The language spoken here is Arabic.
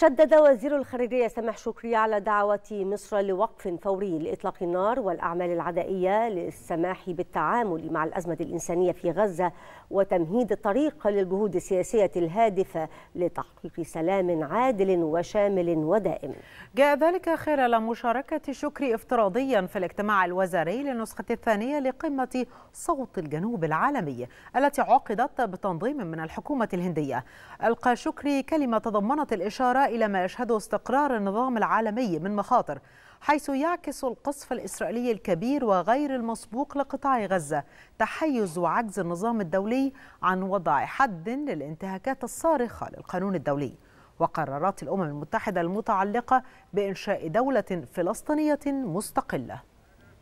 شدد وزير الخارجية سامح شكري على دعوة مصر لوقف فوري لإطلاق النار والأعمال العدائية للسماح بالتعامل مع الأزمة الإنسانية في غزة وتمهيد الطريق للجهود السياسية الهادفة لتحقيق سلام عادل وشامل ودائم جاء ذلك خلال مشاركة شكري افتراضيا في الاجتماع الوزاري للنسخة الثانية لقمة صوت الجنوب العالمي التي عقدت بتنظيم من الحكومة الهندية ألقى شكري كلمة تضمنت الإشارة إلى ما يشهده استقرار النظام العالمي من مخاطر حيث يعكس القصف الإسرائيلي الكبير وغير المسبوق لقطاع غزة تحيز وعجز النظام الدولي عن وضع حد للانتهاكات الصارخة للقانون الدولي وقرارات الأمم المتحدة المتعلقة بإنشاء دولة فلسطينية مستقلة